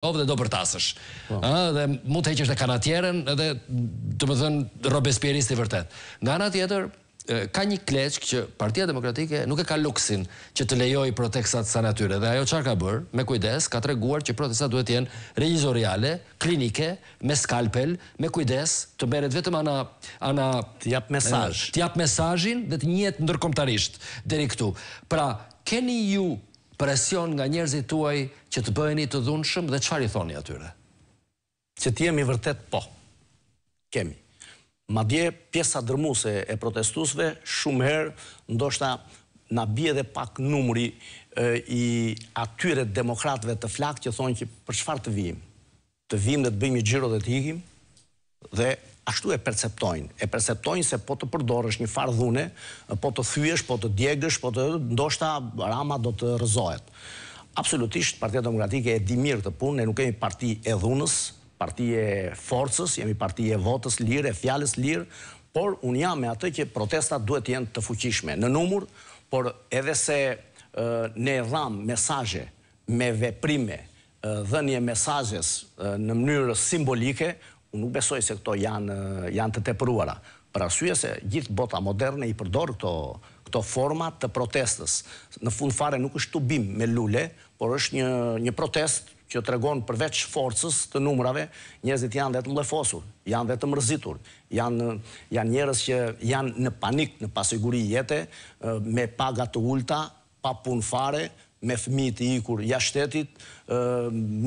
Kovë dhe do përtasësh. Po. Dhe mu të heqesh dhe kanatjeren dhe të më thënë Robespieris të i vërtet. Nga nga tjetër, ka një kleqë që partia demokratike nuk e ka luksin që të lejoj protestat sa natyre. Dhe ajo qarë ka bërë, me kujdes, ka të reguar që protestat duhet jenë regjizoriale, klinike, me skalpel, me kujdes, të beret vetëm ana... ana të japë mesaj. Të japë mesajin dhe të njetë ndërkomtarisht dheri këtu. Pra, keni ju presion nga njerëzit tuaj që të bëheni të dhunshëm dhe çfarë i thoni atyre? Që ti jemi vërtet po. Kemi. Madje pjesa dërmuese e protestuesve shumë herë ndoshta na bie edhe pak numri e, i atyre demokratëve të flakë që thonë që për çfarë të vijmë? Të vijmë dhe të bëjmë një xhiro dhe të ikim? dhe ashtu e perceptojnë. E perceptojnë se po të përdorësh një farë dhune, po të thyesh, po të djegësh, po të ndoshta rama do të rëzohet. Absolutisht, Partia Demokratike e di mirë të punë, ne nuk kemi parti e dhunës, parti e forcës, jemi parti e votës lirë, e fjales lirë, por unë jam me atë që protestat duhet jenë të fuqishme në numur, por edhe se ne dham mesaje me veprime, dhenje mesajës në mënyrë simbolike, unë nuk besoj se këto janë të tepëruara. Për asyje se gjithë bota moderne i përdorë këto format të protestës. Në fund fare nuk është të bim me lule, por është një protest që të regon përveç forcës të numrave, njëzit janë dhe të mlefosu, janë dhe të mërzitur, janë njërës që janë në panik në pasiguri jetë, me paga të ulta, pa pun fare, me fëmi të ikur jashtetit,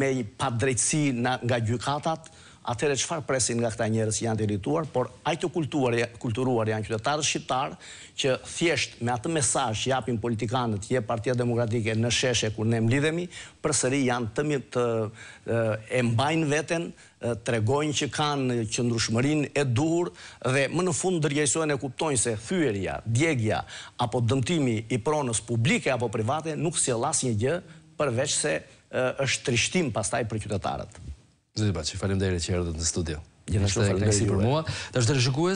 me pa drejtsi nga gjykatat, atëre qëfar presin nga këta njerës janë të irrituar, por ajtë kulturuar janë qytetarës shqiptarë, që thjesht me atë mesaj që japim politikanët, je partia demokratike në sheshe kur ne mlidhemi, për sëri janë të e mbajnë veten, tregojnë që kanë që ndrushmërin e dur, dhe më në fund dërgjësojnë e kuptojnë se thyërja, djegja, apo dëmtimi i pronës publike apo private, nuk si e las një gjë, përveç se është trishtim pastaj për qytetarët. Zuzi Baci, falem deri që i ardhët në studio. Një nështë dhe kënexi për mua. Të është dhe shukuje.